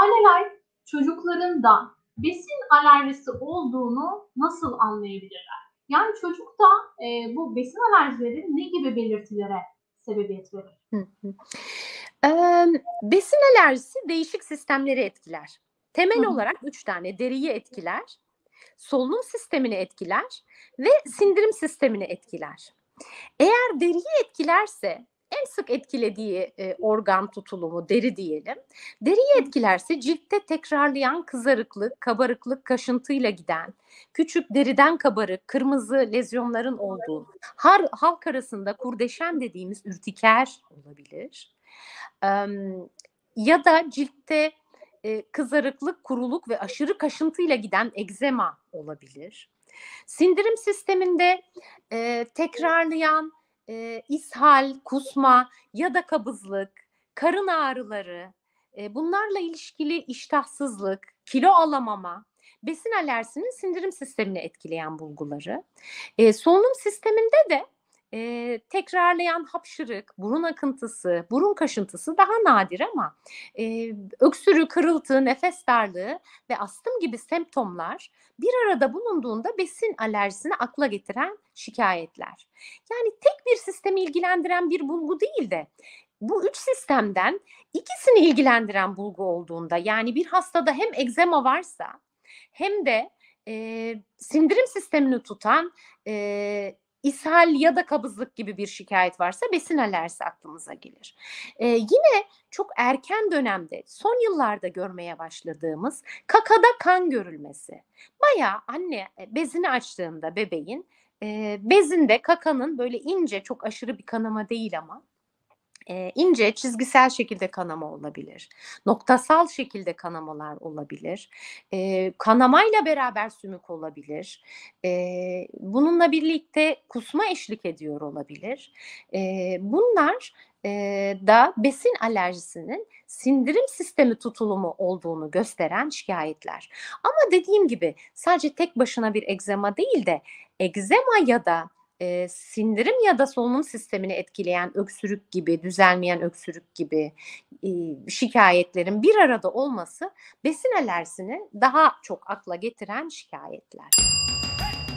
Aileler çocukların da besin alerjisi olduğunu nasıl anlayabilirler? Yani çocukta e, bu besin alerjileri ne gibi belirtilere sebebiyet verir? Hı hı. Ee, besin alerjisi değişik sistemleri etkiler. Temel hı. olarak üç tane deriyi etkiler, solunum sistemini etkiler ve sindirim sistemini etkiler. Eğer deriyi etkilerse en sık etkilediği e, organ tutulumu deri diyelim. Deriyi etkilerse ciltte tekrarlayan kızarıklık, kabarıklık, kaşıntıyla giden, küçük deriden kabarık, kırmızı lezyonların olduğu, har, halk arasında kurdeşen dediğimiz ürtiker olabilir. E, ya da ciltte e, kızarıklık, kuruluk ve aşırı kaşıntıyla giden egzema olabilir. Sindirim sisteminde e, tekrarlayan e, ishal, kusma ya da kabızlık, karın ağrıları, e, bunlarla ilişkili iştahsızlık, kilo alamama, besin alerjisinin sindirim sistemini etkileyen bulguları. E, solunum sisteminde de e, tekrarlayan hapşırık, burun akıntısı, burun kaşıntısı daha nadir ama e, öksürü, kırıltı, nefes darlığı ve astım gibi semptomlar bir arada bulunduğunda besin alerjisini akla getiren şikayetler. Yani tek bir sistemi ilgilendiren bir bulgu değil de bu üç sistemden ikisini ilgilendiren bulgu olduğunda yani bir hastada hem egzema varsa hem de e, sindirim sistemini tutan e, ishal ya da kabızlık gibi bir şikayet varsa besin alerjisi aklımıza gelir. Ee, yine çok erken dönemde son yıllarda görmeye başladığımız kakada kan görülmesi. Baya anne e, bezini açtığında bebeğin e, bezinde kakanın böyle ince çok aşırı bir kanama değil ama e, ince çizgisel şekilde kanama olabilir. Noktasal şekilde kanamalar olabilir. E, kanamayla beraber sümük olabilir. E, bununla birlikte kusma eşlik ediyor olabilir. E, bunlar e, da besin alerjisinin sindirim sistemi tutulumu olduğunu gösteren şikayetler. Ama dediğim gibi sadece tek başına bir egzema değil de egzema ya da e, sindirim ya da solunum sistemini etkileyen öksürük gibi, düzelmeyen öksürük gibi e, şikayetlerin bir arada olması besin alersini daha çok akla getiren şikayetler.